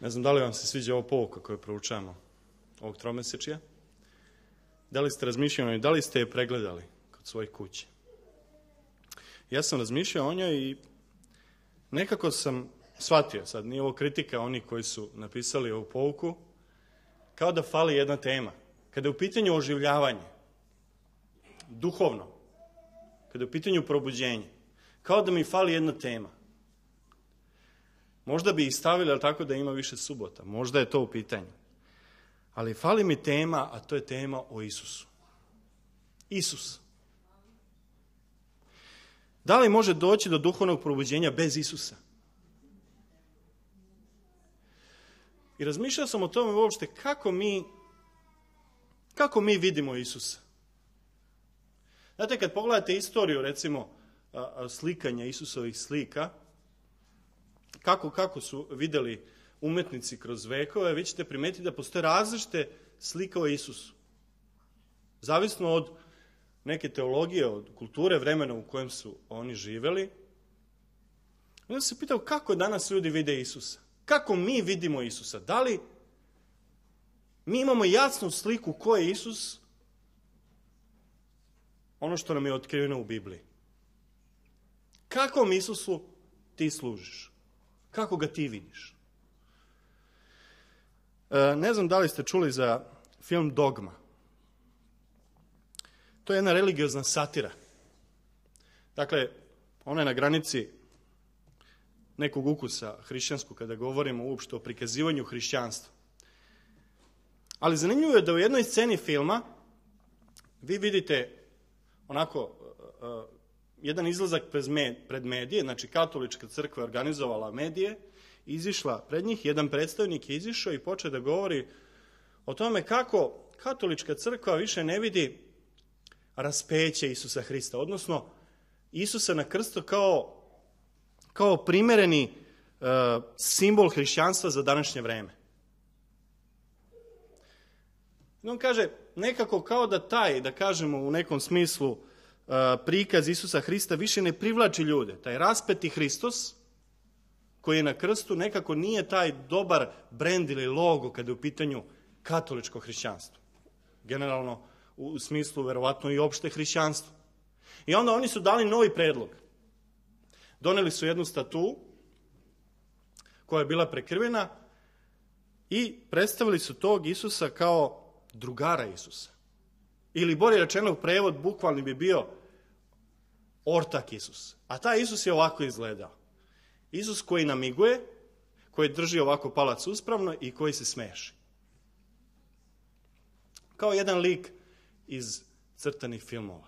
Ne znam da li vam se sviđa ovo pouka koju proučavamo ovog tromesečija. Da li ste razmišljali, da li ste je pregledali kod svojih kuće? Ja sam razmišljao o njoj i nekako sam shvatio, sad nije ovo kritika oni koji su napisali ovu pouku, kao da fali jedna tema. Kada je u pitanju oživljavanje, duhovno, kada je u pitanju probuđenje, kao da mi fali jedna tema. Možda bi ih stavili, ali tako da ima više subota. Možda je to u pitanju. Ali fali mi tema, a to je tema o Isusu. Isus. Da li može doći do duhovnog probuđenja bez Isusa? I razmišljao sam o tome uopšte kako mi, kako mi vidimo Isusa. Znate, kad pogledate istoriju, recimo, slikanja Isusovih slika, kako, kako su videli umetnici kroz vekove, vi ćete primetiti da postoje različite slike o Isusu. Zavisno od neke teologije, od kulture vremena u kojem su oni živeli, onda se pitao kako danas ljudi vide Isusa. Kako mi vidimo Isusa? Da li mi imamo jasnu sliku ko je Isus? Ono što nam je otkriveno u Bibliji. Kakvom Isusu ti služiš? Kako ga ti vidiš? E, ne znam da li ste čuli za film Dogma. To je jedna religiozna satira. Dakle, ona je na granici nekog ukusa hrišćanskog kada govorimo uopšte o prikazivanju hrišćanstva. Ali zanimljivo je da u jednoj sceni filma vi vidite onako e, e, jedan izlazak pred, pred medije, znači katolička crkva organizovala medije, izišla pred njih, jedan predstavnik je izišao i počeo da govori o tome kako katolička crkva više ne vidi raspeće Isusa Hrista, odnosno Isusa na krstu kao, kao primereni e, simbol hrišćanstva za današnje vreme. I on kaže, nekako kao da taj, da kažemo u nekom smislu, Eh, prikaz Isusa Hrista više ne privlači ljude. Taj raspeti Hristos koji je na krstu nekako nije taj dobar brend ili logo kada je u pitanju katoličko hrišćanstvo. Generalno u smislu verovatno i opšte hrišćanstvo. I onda oni su dali novi predlog. Doneli su jednu statu koja je bila prekrvena i predstavili su tog Isusa kao drugara Isusa. Ili bolje rečeno prevod bukvalni bi bio ortak Isus. A ta Isus je ovako izgledao. Isus koji namiguje, koji drži ovako palac uspravno i koji se smeši. Kao jedan lik iz crtanih filmova.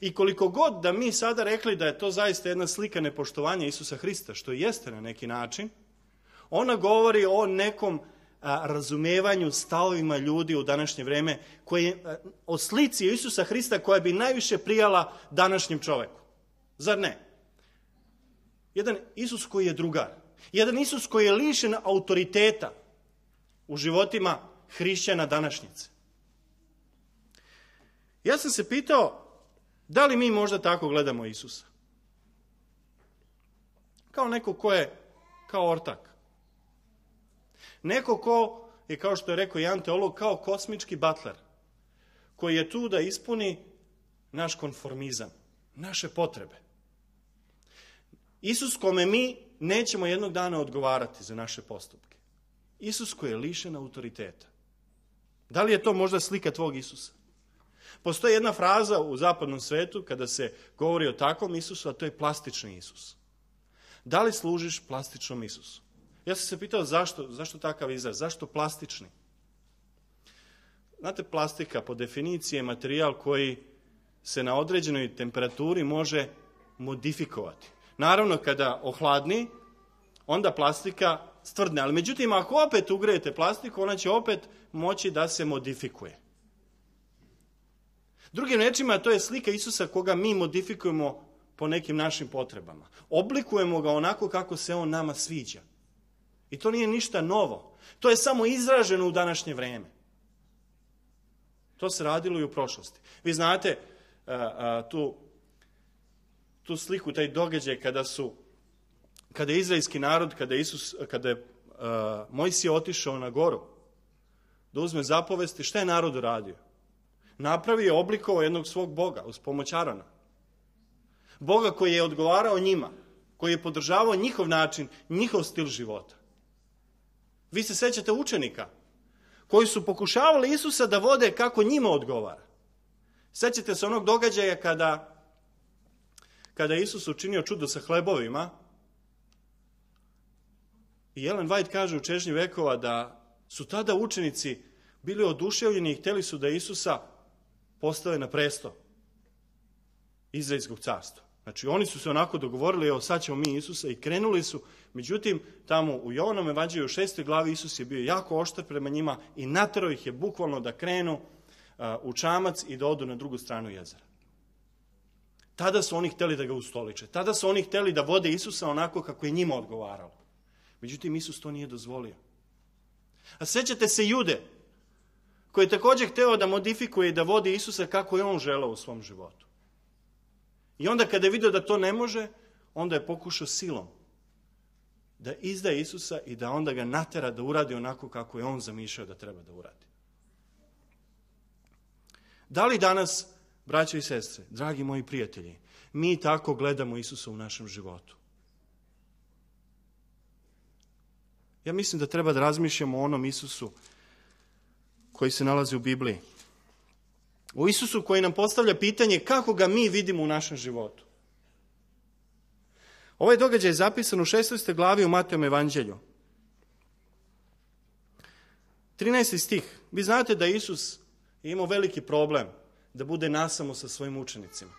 I koliko god da mi sada rekli da je to zaista jedna slika nepoštovanja Isusa Hrista, što jeste na neki način, ona govori o nekom a, razumevanju stavovima ljudi u današnje vreme, koje, a, o slici Isusa Hrista koja bi najviše prijala današnjem čoveku. Zar ne? Jedan Isus koji je drugar. Jedan Isus koji je lišen autoriteta u životima hrišćana današnjice. Ja sam se pitao da li mi možda tako gledamo Isusa. Kao neko ko je kao ortak. Neko ko je, kao što je rekao Jan Teolog, kao kosmički batler, koji je tu da ispuni naš konformizam, naše potrebe. Isus kome mi nećemo jednog dana odgovarati za naše postupke. Isus koji je lišen autoriteta. Da li je to možda slika tvog Isusa? Postoji jedna fraza u zapadnom svetu kada se govori o takvom Isusu, a to je plastični Isus. Da li služiš plastičnom Isusu? Ja sam se pitao zašto, zašto takav izraz, zašto plastični? Znate, plastika po definiciji je materijal koji se na određenoj temperaturi može modifikovati. Naravno, kada ohladni, onda plastika stvrdne. Ali međutim, ako opet ugrejete plastiku, ona će opet moći da se modifikuje. Drugim rečima, to je slika Isusa koga mi modifikujemo po nekim našim potrebama. Oblikujemo ga onako kako se on nama sviđa. I to nije ništa novo. To je samo izraženo u današnje vreme. To se radilo i u prošlosti. Vi znate a, e, a, e, tu, tu sliku, taj događaj kada su kada je izraelski narod, kada je, Isus, kada je e, Mojsije otišao na goru da uzme zapovesti, šta je narod uradio? Napravi je oblikovao jednog svog Boga uz pomoć Arana. Boga koji je odgovarao njima, koji je podržavao njihov način, njihov stil života. Vi se sećate učenika koji su pokušavali Isusa da vode kako njima odgovara. Sećate se onog događaja kada, kada Isus učinio čudo sa hlebovima i Ellen White kaže u Češnji vekova da su tada učenici bili oduševljeni i hteli su da Isusa postave na presto Izraelskog carstva. Znači oni su se onako dogovorili, evo sad ćemo mi Isusa i krenuli su. Međutim, tamo u Jovanom evanđelju u šestoj glavi Isus je bio jako oštar prema njima i natrao ih je bukvalno da krenu u čamac i da odu na drugu stranu jezera. Tada su oni hteli da ga ustoliče. Tada su oni hteli da vode Isusa onako kako je njima odgovaralo. Međutim, Isus to nije dozvolio. A sećate se Jude, koji je također hteo da modifikuje i da vodi Isusa kako je on želao u svom životu. I onda kada je vidio da to ne može, onda je pokušao silom da izda Isusa i da onda ga natera da uradi onako kako je on zamišljao da treba da uradi. Da li danas, braćo i sestre, dragi moji prijatelji, mi tako gledamo Isusa u našem životu? Ja mislim da treba da razmišljamo o onom Isusu koji se nalazi u Bibliji. O Isusu koji nam postavlja pitanje kako ga mi vidimo u našem životu. Ovaj događaj je zapisan u 16. glavi u Matejom evanđelju. 13. stih. Vi znate da Isus je imao veliki problem da bude nasamo sa svojim učenicima.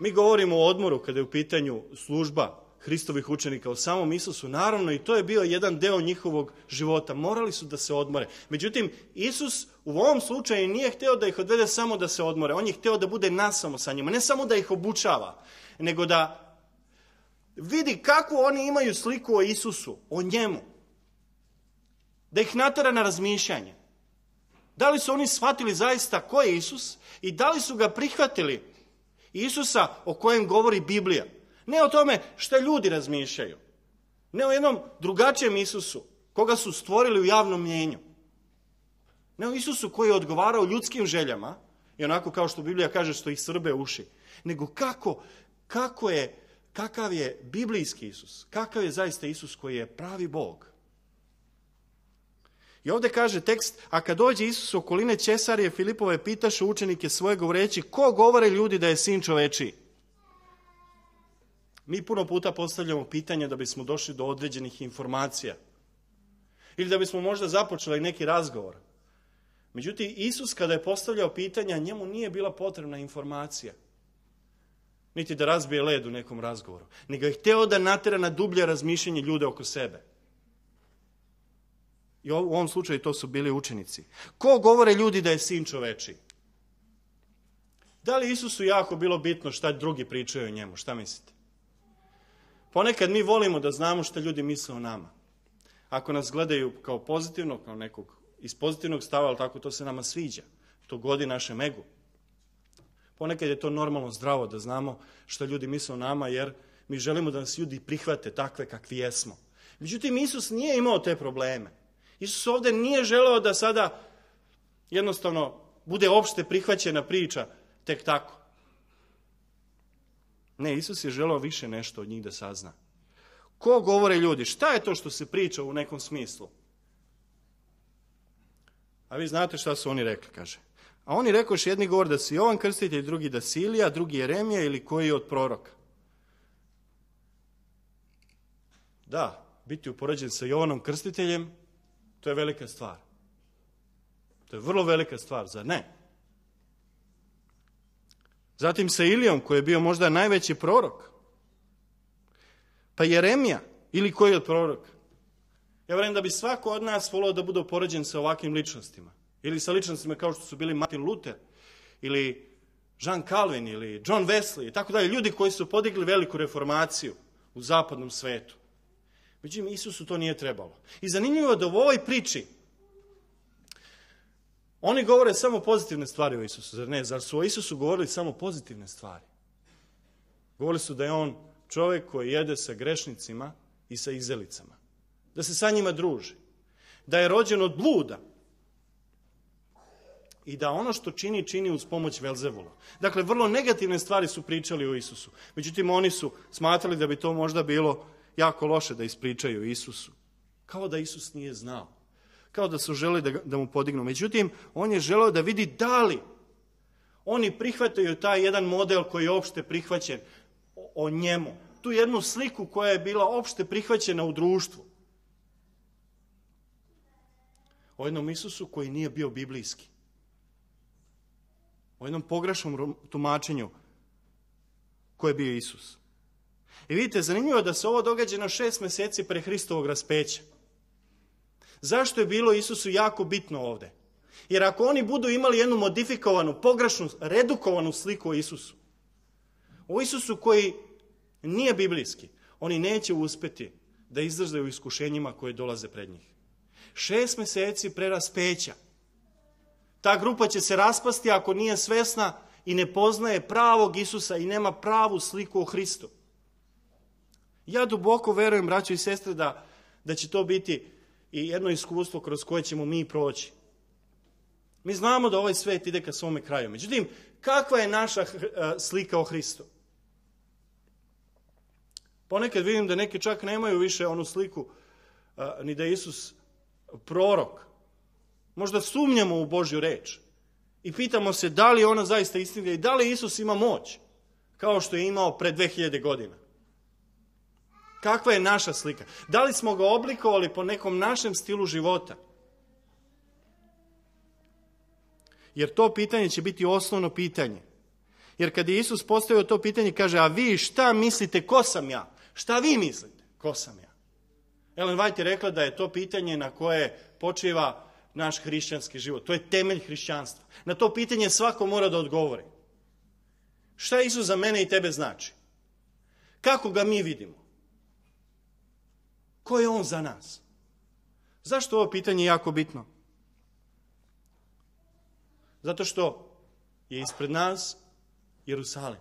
Mi govorimo o odmoru kada je u pitanju služba, Hristovih učenika o samom Isusu. Naravno, i to je bio jedan deo njihovog života. Morali su da se odmore. Međutim, Isus u ovom slučaju nije hteo da ih odvede samo da se odmore. On je hteo da bude nasamo sa njima. Ne samo da ih obučava, nego da vidi kakvu oni imaju sliku o Isusu, o njemu. Da ih natara na razmišljanje. Da li su oni shvatili zaista ko je Isus i da li su ga prihvatili Isusa o kojem govori Biblija. Ne o tome što ljudi razmišljaju. Ne o jednom drugačijem Isusu, koga su stvorili u javnom mjenju. Ne o Isusu koji je odgovarao ljudskim željama, i onako kao što Biblija kaže što ih srbe uši, nego kako, kako je, kakav je biblijski Isus, kakav je zaista Isus koji je pravi Bog. I ovde kaže tekst, a kad dođe Isus u okoline Česarije Filipove, pitaše učenike svoje govoreći, ko govore ljudi da je sin čovečiji? Mi puno puta postavljamo pitanja da bismo došli do određenih informacija ili da bismo možda započeli neki razgovor. Međutim, Isus kada je postavljao pitanja, njemu nije bila potrebna informacija. Niti da razbije led u nekom razgovoru. Nego je hteo da natera na dublje razmišljenje ljude oko sebe. I u ovom slučaju to su bili učenici. Ko govore ljudi da je sin čoveči? Da li Isusu jako bilo bitno šta drugi pričaju o njemu? Šta mislite? Ponekad mi volimo da znamo šta ljudi misle o nama. Ako nas gledaju kao pozitivno, kao nekog iz pozitivnog stava, ali tako to se nama sviđa. To godi naše megu. Ponekad je to normalno zdravo da znamo šta ljudi misle o nama, jer mi želimo da nas ljudi prihvate takve kakvi jesmo. Međutim, Isus nije imao te probleme. Isus ovde nije želeo da sada jednostavno bude opšte prihvaćena priča tek tako. Ne, Isus je želao više nešto od njih da sazna. Ko govore ljudi? Šta je to što se priča u nekom smislu? A vi znate šta su oni rekli, kaže. A oni še jedni govor da si Jovan krstitelj, drugi da si Ilija, drugi Jeremija ili koji od proroka. Da, biti upoređen sa Jovanom krstiteljem, to je velika stvar. To je vrlo velika stvar, zar ne? Zatim sa Ilijom koji je bio možda najveći prorok. Pa Jeremija ili koji od proroka. Ja vrem da bi svako od nas volao da bude upoređen sa ovakvim ličnostima. Ili sa ličnostima kao što su bili Martin Luther ili Jean Calvin ili John Wesley i tako dalje. Ljudi koji su podigli veliku reformaciju u zapadnom svetu. Međutim, Isusu to nije trebalo. I zanimljivo je da u ovoj priči Oni govore samo pozitivne stvari o Isusu, zar ne? Zar su o Isusu govorili samo pozitivne stvari? Govorili su da je on čovek koji jede sa grešnicima i sa izelicama. Da se sa njima druži. Da je rođen od bluda. I da ono što čini, čini uz pomoć Velzevula. Dakle, vrlo negativne stvari su pričali o Isusu. Međutim, oni su smatrali da bi to možda bilo jako loše da ispričaju Isusu. Kao da Isus nije znao kao da su želi da, da mu podignu. Međutim, on je želeo da vidi da li oni prihvataju taj jedan model koji je opšte prihvaćen o, o njemu. Tu jednu sliku koja je bila opšte prihvaćena u društvu. O jednom Isusu koji nije bio biblijski. O jednom pogrešnom tumačenju koje je bio Isus. I vidite, zanimljivo je da se ovo događa na šest meseci pre Hristovog raspeća. Zašto je bilo Isusu jako bitno ovde? Jer ako oni budu imali jednu modifikovanu, pogrešnu, redukovanu sliku o Isusu, o Isusu koji nije biblijski, oni neće uspeti da izdržaju iskušenjima koje dolaze pred njih. Šest meseci pre raspeća. Ta grupa će se raspasti ako nije svesna i ne poznaje pravog Isusa i nema pravu sliku o Hristu. Ja duboko verujem, braćo i sestre, da, da će to biti i jedno iskustvo kroz koje ćemo mi proći. Mi znamo da ovaj svet ide ka svome kraju. Međutim, kakva je naša eh, slika o Hristu? Ponekad vidim da neki čak nemaju više onu sliku eh, ni da je Isus prorok. Možda sumnjamo u Božju reč i pitamo se da li ona zaista istinita i da li Isus ima moć kao što je imao pre 2000 godina. Kakva je naša slika? Da li smo ga oblikovali po nekom našem stilu života? Jer to pitanje će biti osnovno pitanje. Jer kad je Isus postavio to pitanje, kaže, a vi šta mislite, ko sam ja? Šta vi mislite, ko sam ja? Ellen White je rekla da je to pitanje na koje počiva naš hrišćanski život. To je temelj hrišćanstva. Na to pitanje svako mora da odgovori. Šta Isus za mene i tebe znači? Kako ga mi vidimo? Ko je on za nas? Zašto ovo pitanje je jako bitno? Zato što je ispred nas Jerusalim.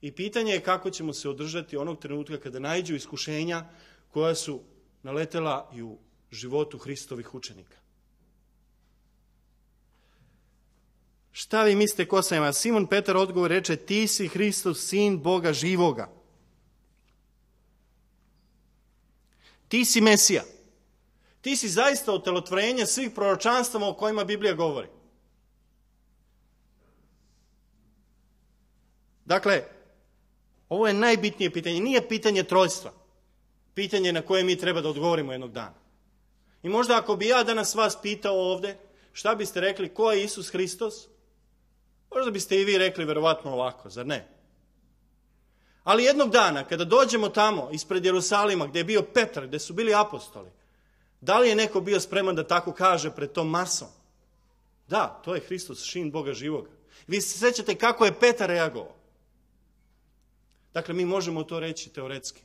I pitanje je kako ćemo se održati onog trenutka kada najđu iskušenja koja su naletela i u životu Hristovih učenika. Šta vi mislite ko sam ima? Simon Petar odgovor reče, ti si Hristov, sin Boga živoga. Ti si Mesija. Ti si zaista otelotvorenje svih proročanstava o kojima Biblija govori. Dakle, ovo je najbitnije pitanje. Nije pitanje trojstva. Pitanje na koje mi treba da odgovorimo jednog dana. I možda ako bi ja danas vas pitao ovde, šta biste rekli, ko je Isus Hristos? Možda biste i vi rekli verovatno ovako, zar ne? Ali jednog dana, kada dođemo tamo, ispred Jerusalima, gde je bio Petar, gde su bili apostoli, da li je neko bio spreman da tako kaže pred tom masom? Da, to je Hristos, šin Boga živoga. Vi se sjećate kako je Petar reagovao. Dakle, mi možemo to reći teoretski.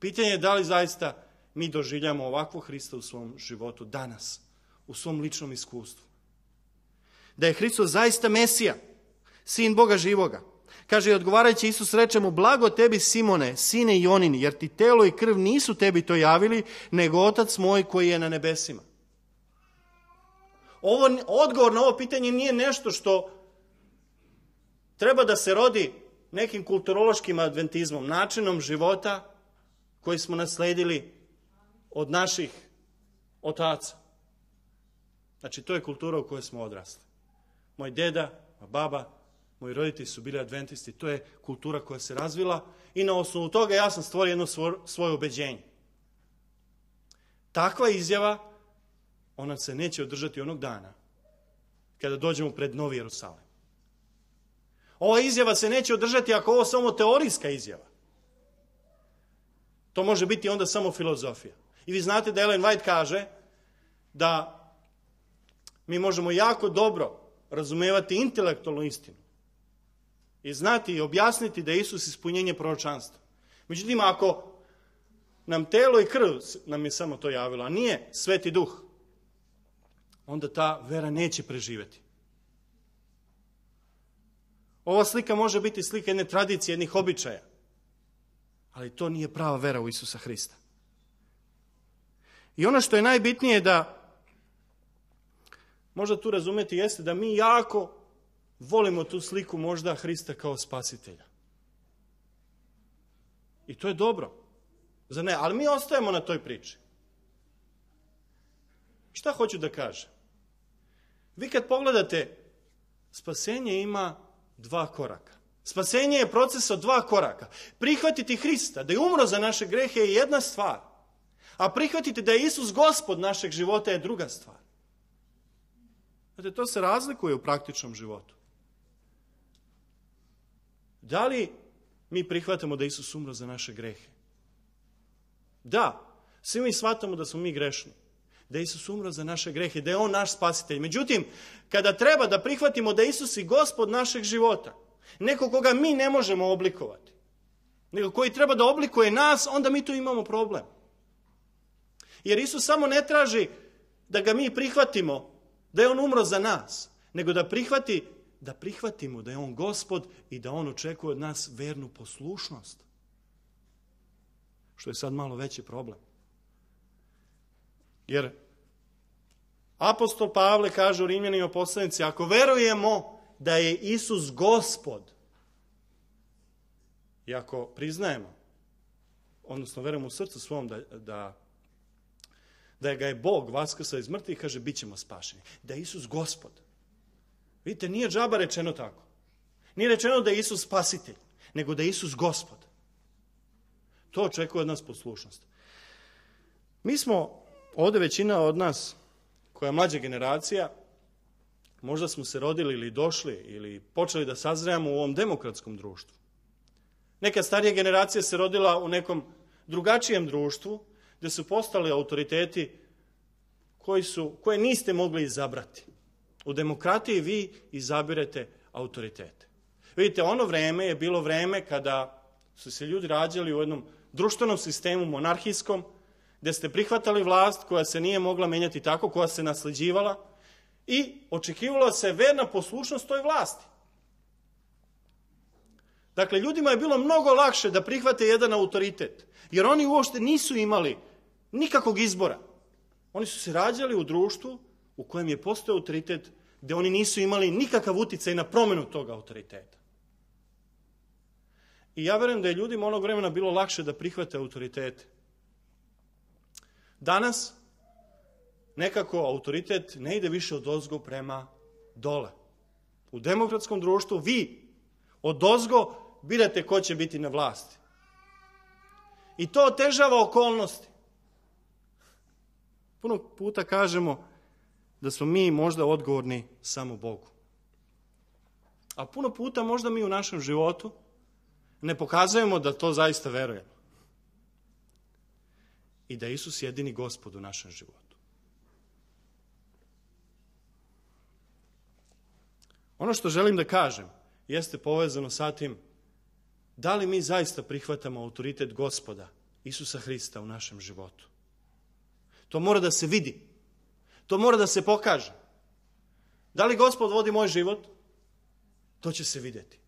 Pitanje je da li zaista mi doživljamo ovakvo Hrista u svom životu danas, u svom ličnom iskustvu. Da je Hristos zaista Mesija, sin Boga živoga, Kaže, odgovarajući Isus reče mu, blago tebi Simone, sine Jonin, jer ti telo i krv nisu tebi to javili, nego otac moj koji je na nebesima. Ovo, odgovor na ovo pitanje nije nešto što treba da se rodi nekim kulturološkim adventizmom, načinom života koji smo nasledili od naših otaca. Znači, to je kultura u kojoj smo odrasli. Moj deda, moja baba, Moji roditelji su bili adventisti, to je kultura koja se razvila i na osnovu toga ja sam stvorio jedno svoje ubeđenje. Takva izjava, ona se neće održati onog dana kada dođemo pred Novi Jerusalim. Ova izjava se neće održati ako ovo samo teorijska izjava. To može biti onda samo filozofija. I vi znate da Ellen White kaže da mi možemo jako dobro razumevati intelektualnu istinu, i znati i objasniti da je Isus ispunjenje proročanstva. Međutim, ako nam telo i krv nam je samo to javilo, a nije sveti duh, onda ta vera neće preživeti. Ova slika može biti slika jedne tradicije, jednih običaja, ali to nije prava vera u Isusa Hrista. I ono što je najbitnije da možda tu razumeti jeste da mi jako volimo tu sliku možda Hrista kao spasitelja. I to je dobro. Za ne, ali mi ostajemo na toj priči. Šta hoću da kažem? Vi kad pogledate, spasenje ima dva koraka. Spasenje je proces od dva koraka. Prihvatiti Hrista, da je umro za naše grehe je jedna stvar, a prihvatiti da je Isus gospod našeg života je druga stvar. Znate, to se razlikuje u praktičnom životu. Da li mi prihvatamo da Isus umro za naše grehe? Da, svi mi shvatamo da smo mi grešni. Da Isus umro za naše grehe, da je On naš spasitelj. Međutim, kada treba da prihvatimo da Isus je gospod našeg života, neko koga mi ne možemo oblikovati, nego koji treba da oblikuje nas, onda mi tu imamo problem. Jer Isus samo ne traži da ga mi prihvatimo, da je On umro za nas, nego da prihvati da prihvatimo da je On gospod i da On očekuje od nas vernu poslušnost. Što je sad malo veći problem. Jer apostol Pavle kaže u Rimljanima poslanici, ako verujemo da je Isus gospod, i ako priznajemo, odnosno verujemo u srcu svom da, da da ga je Bog vaskrsao iz mrtvih, kaže, bit ćemo spašeni. Da je Isus gospod. Vidite, nije džaba rečeno tako. Nije rečeno da je Isus spasitelj, nego da je Isus gospod. To očekuje od nas poslušnost. Mi smo, ovde većina od nas, koja je mlađa generacija, možda smo se rodili ili došli ili počeli da sazrejamo u ovom demokratskom društvu. Neka starija generacija se rodila u nekom drugačijem društvu, gde su postali autoriteti koji su, koje niste mogli izabrati. U demokratiji vi izabirete autoritete. Vidite, ono vreme je bilo vreme kada su se ljudi rađali u jednom društvenom sistemu monarhijskom, gde ste prihvatali vlast koja se nije mogla menjati tako, koja se nasleđivala i očekivala se verna poslušnost toj vlasti. Dakle, ljudima je bilo mnogo lakše da prihvate jedan autoritet, jer oni uopšte nisu imali nikakvog izbora. Oni su se rađali u društvu u kojem je postao autoritet gde oni nisu imali nikakav uticaj na promenu toga autoriteta. I ja verujem da je ljudima onog vremena bilo lakše da prihvate autoritete. Danas nekako autoritet ne ide više od ozgo prema dole. U demokratskom društvu vi od ozgo birate ko će biti na vlasti. I to otežava okolnosti. Puno puta kažemo, da smo mi možda odgovorni samo Bogu. A puno puta možda mi u našem životu ne pokazujemo da to zaista verujemo. I da Isus jedini gospod u našem životu. Ono što želim da kažem jeste povezano sa tim da li mi zaista prihvatamo autoritet gospoda Isusa Hrista u našem životu. To mora da se vidi To mora da se pokaže. Da li gospod vodi moj život? To će se videti.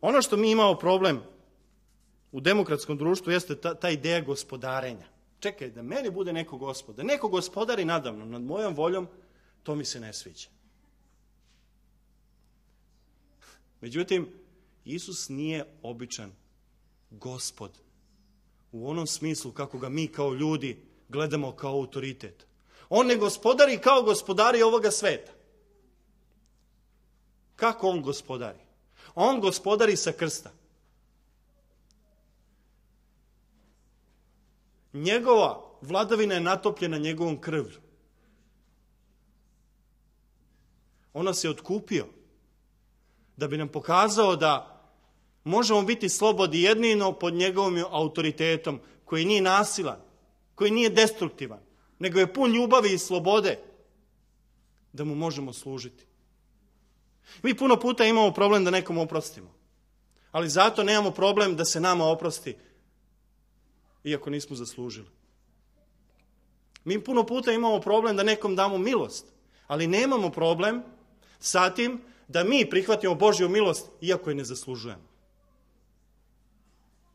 Ono što mi imamo problem u demokratskom društvu jeste ta, ta ideja gospodarenja. Čekaj, da meni bude neko gospod, da neko gospodari nadavno, nad mojom voljom, to mi se ne sviđa. Međutim, Isus nije običan gospod u onom smislu kako ga mi kao ljudi gledamo kao autoritet. On ne gospodari kao gospodari ovoga sveta. Kako on gospodari? On gospodari sa krsta. Njegova vladavina je natopljena njegovom krvlju. Ona se je otkupio da bi nam pokazao da možemo biti slobodni jedino pod njegovim autoritetom koji nije nasilan, koji nije destruktivan nego je pun ljubavi i slobode da mu možemo služiti. Mi puno puta imamo problem da nekom oprostimo, ali zato nemamo problem da se nama oprosti, iako nismo zaslužili. Mi puno puta imamo problem da nekom damo milost, ali nemamo problem sa tim da mi prihvatimo Božju milost, iako je ne zaslužujemo.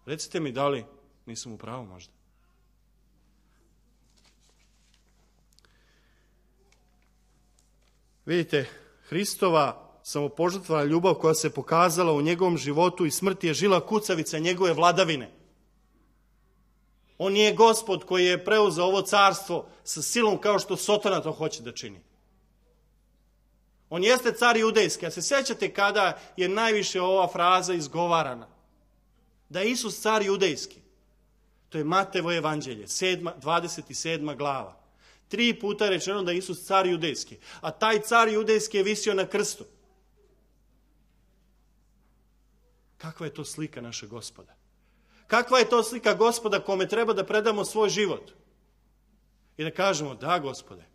Recite mi da li nisam u pravu možda. Vidite, Hristova samopožrtvana ljubav koja se pokazala u njegovom životu i smrti je žila kucavica njegove vladavine. On je gospod koji je preuzeo ovo carstvo sa silom kao što Sotona to hoće da čini. On jeste car judejski, a se sećate kada je najviše ova fraza izgovarana. Da je Isus car judejski. To je Matevo evanđelje, 7, 27. glava. Tri puta rečeno da je Isus car judejski. A taj car judejski je visio na krstu. Kakva je to slika našeg gospoda? Kakva je to slika gospoda kome treba da predamo svoj život? I da kažemo, da gospode,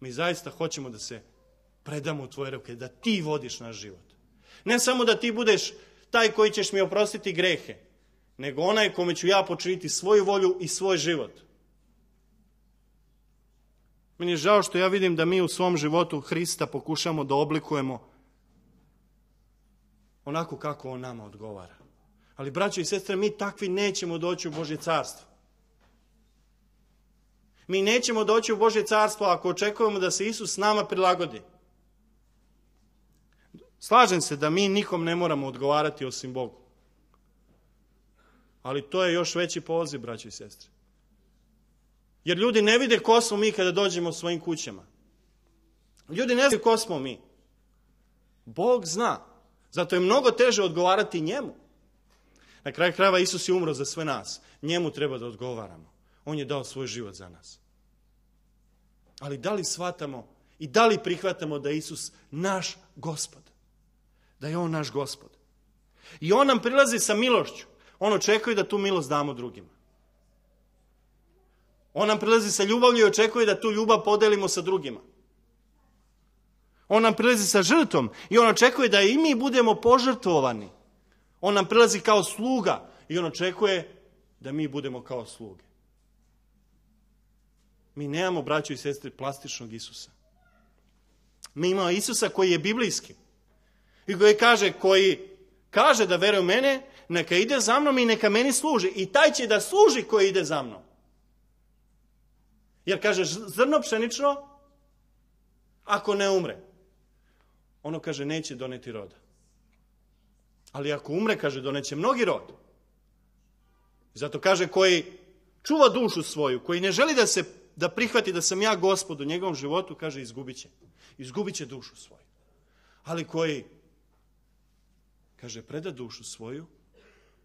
mi zaista hoćemo da se predamo u tvoje ruke, da ti vodiš naš život. Ne samo da ti budeš taj koji ćeš mi oprostiti grehe, nego onaj kome ću ja počiniti svoju volju i svoj život. Meni je žao što ja vidim da mi u svom životu Hrista pokušamo da oblikujemo onako kako on nama odgovara. Ali, braćo i sestre, mi takvi nećemo doći u Božje carstvo. Mi nećemo doći u Božje carstvo ako očekujemo da se Isus nama prilagodi. Slažem se da mi nikom ne moramo odgovarati osim Bogu. Ali to je još veći poziv, braći i sestre. Jer ljudi ne vide ko smo mi kada dođemo svojim kućama. Ljudi ne znaju ko smo mi. Bog zna. Zato je mnogo teže odgovarati njemu. Na kraju krajeva Isus je umro za sve nas. Njemu treba da odgovaramo. On je dao svoj život za nas. Ali da li shvatamo i da li prihvatamo da je Isus naš gospod? Da je On naš gospod. I On nam prilazi sa milošću. On očekuje da tu milost damo drugima. On nam prilazi sa ljubavlju i očekuje da tu ljubav podelimo sa drugima. On nam prilazi sa žrtom i on očekuje da i mi budemo požrtvovani. On nam prilazi kao sluga i on očekuje da mi budemo kao sluge. Mi nemamo, braćo i sestre, plastičnog Isusa. Mi imamo Isusa koji je biblijski. I koji kaže, koji kaže da veruje u mene, neka ide za mnom i neka meni služi. I taj će da služi koji ide za mnom. Jer kaže, zrno pšenično, ako ne umre, ono kaže, neće doneti roda. Ali ako umre, kaže, doneće mnogi rod. Zato kaže, koji čuva dušu svoju, koji ne želi da se da prihvati da sam ja gospod u njegovom životu, kaže, izgubit će. Izgubit će dušu svoju. Ali koji, kaže, preda dušu svoju,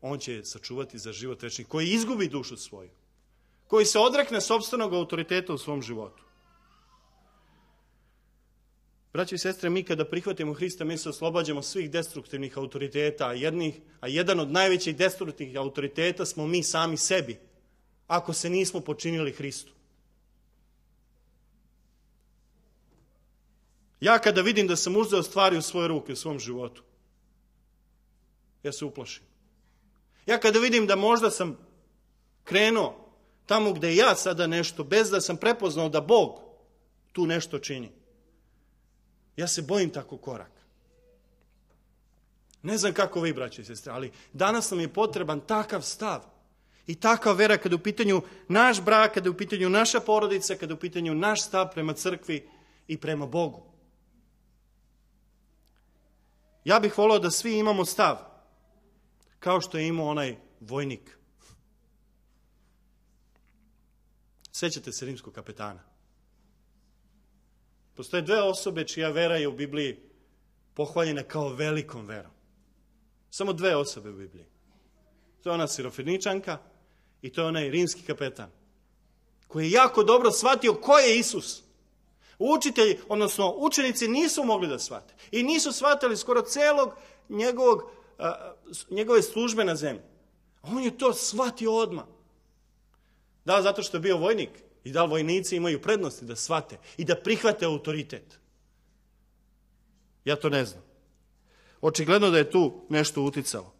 on će je sačuvati za život večni. Koji izgubi dušu svoju, koji se odrekne sobstvenog autoriteta u svom životu. Braći i sestre, mi kada prihvatimo Hrista, mi se oslobađamo svih destruktivnih autoriteta, a, jednih, a jedan od najvećih destruktivnih autoriteta smo mi sami sebi, ako se nismo počinili Hristu. Ja kada vidim da sam uzeo stvari u svoje ruke, u svom životu, ja se uplašim. Ja kada vidim da možda sam krenuo tamo gde ja sada nešto, bez da sam prepoznao da Bog tu nešto čini. Ja se bojim tako koraka. Ne znam kako vi, braće i sestre, ali danas nam je potreban takav stav i takva vera kada u pitanju naš brak, kada u pitanju naša porodica, kada u pitanju naš stav prema crkvi i prema Bogu. Ja bih volao da svi imamo stav, kao što je imao onaj vojnik Sećate se rimskog kapetana. Postoje dve osobe čija vera je u Bibliji pohvaljena kao velikom verom. Samo dve osobe u Bibliji. To je ona sirofiničanka i to je onaj rimski kapetan koji je jako dobro shvatio ko je Isus. Učitelji, odnosno učenici nisu mogli da shvate. I nisu shvatali skoro celog njegovog, njegove službe na zemlji. on je to shvatio odmah. Da li zato što je bio vojnik? I da li vojnici imaju prednosti da shvate i da prihvate autoritet? Ja to ne znam. Očigledno da je tu nešto uticalo.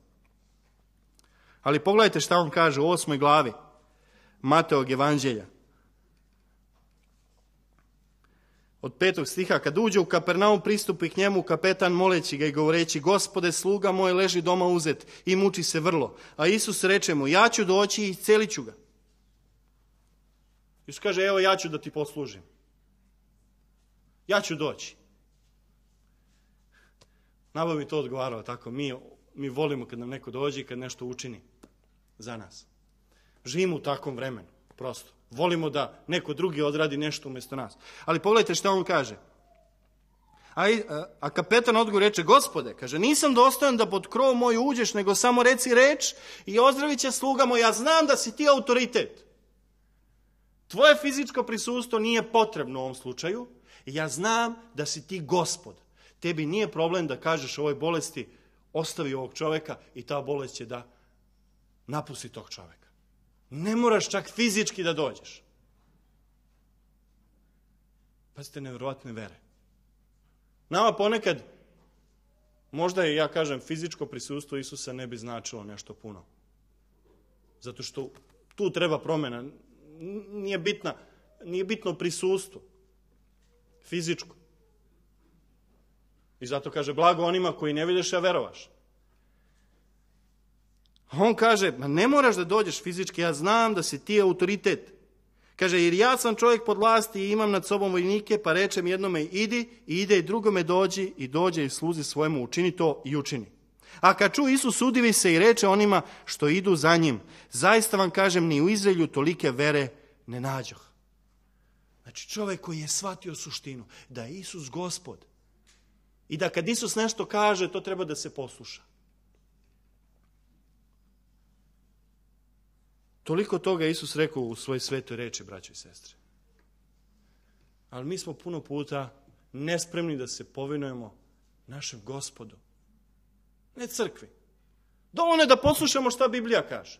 Ali pogledajte šta on kaže u osmoj glavi Mateog evanđelja. Od petog stiha, kad uđe u Kapernaum, pristupi k njemu kapetan moleći ga i govoreći, gospode, sluga moj leži doma uzet i muči se vrlo. A Isus reče mu, ja ću doći i celiću ga. Isus kaže, evo ja ću da ti poslužim. Ja ću doći. Nama bi to odgovarao tako. Mi, mi volimo kad nam neko dođe i kad nešto učini za nas. Živimo u takvom vremenu, prosto. Volimo da neko drugi odradi nešto umesto nas. Ali pogledajte šta on kaže. A, a, a kapetan odgovor reče, gospode, kaže, nisam dostojan da pod krov moj uđeš, nego samo reci reč i ozdravit će sluga moj, ja znam da si ti autoritet. Tvoje fizičko prisustvo nije potrebno u ovom slučaju. I ja znam da si ti gospod. Tebi nije problem da kažeš ovoj bolesti ostavi ovog čoveka i ta bolest će da napusti tog čoveka. Ne moraš čak fizički da dođeš. Pazite, nevjerovatne vere. Nama ponekad, možda je, ja kažem, fizičko prisustvo Isusa ne bi značilo nešto puno. Zato što tu treba promjena nije, bitna, nije bitno prisustvo fizičko. I zato kaže, blago onima koji ne vidiš, a verovaš. On kaže, ma ne moraš da dođeš fizički, ja znam da si ti autoritet. Kaže, jer ja sam čovjek pod vlasti i imam nad sobom vojnike, pa rečem jednome idi, i ide i drugome dođi i dođe i sluzi svojemu, učini to i učini. A kad ču Isus udivi se i reče onima što idu za njim, zaista vam kažem, ni u Izraelju tolike vere ne nađoh. Znači čovjek koji je shvatio suštinu, da je Isus gospod. I da kad Isus nešto kaže, to treba da se posluša. Toliko toga Isus rekao u svoj svetoj reči, braćo i sestre. Ali mi smo puno puta nespremni da se povinujemo našem gospodu ne crkvi. Dovoljno je da poslušamo šta Biblija kaže.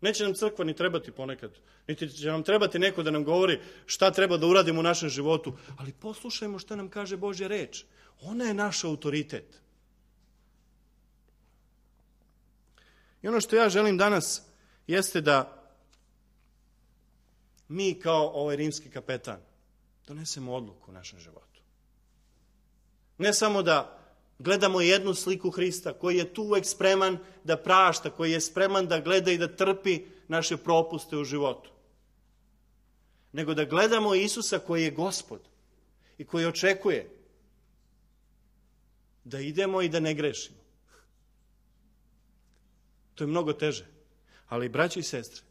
Neće nam crkva ni trebati ponekad, niti će nam trebati neko da nam govori šta treba da uradimo u našem životu, ali poslušajmo šta nam kaže Božja reč. Ona je naš autoritet. I ono što ja želim danas jeste da mi kao ovaj rimski kapetan donesemo odluku u našem životu. Ne samo da Gledamo jednu sliku Hrista koji je tu uvek spreman da prašta, koji je spreman da gleda i da trpi naše propuste u životu. Nego da gledamo Isusa koji je gospod i koji očekuje da idemo i da ne grešimo. To je mnogo teže. Ali, braći i sestre,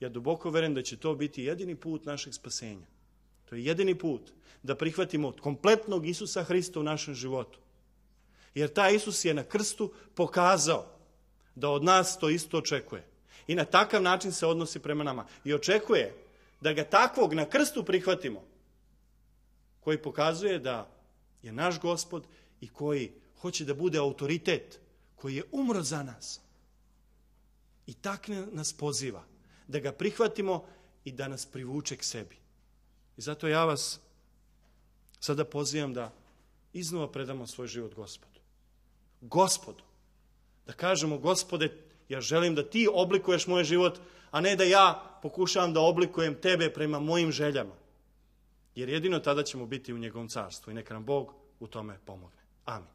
ja duboko verujem da će to biti jedini put našeg spasenja. To je jedini put da prihvatimo kompletnog Isusa Hrista u našem životu Jer taj Isus je na krstu pokazao da od nas to isto očekuje. I na takav način se odnosi prema nama. I očekuje da ga takvog na krstu prihvatimo, koji pokazuje da je naš gospod i koji hoće da bude autoritet, koji je umro za nas. I tak nas poziva da ga prihvatimo i da nas privuče k sebi. I zato ja vas sada pozivam da iznova predamo svoj život gospodu gospodu. Da kažemo, gospode, ja želim da ti oblikuješ moj život, a ne da ja pokušavam da oblikujem tebe prema mojim željama. Jer jedino tada ćemo biti u njegovom carstvu i neka nam Bog u tome pomogne. Amin.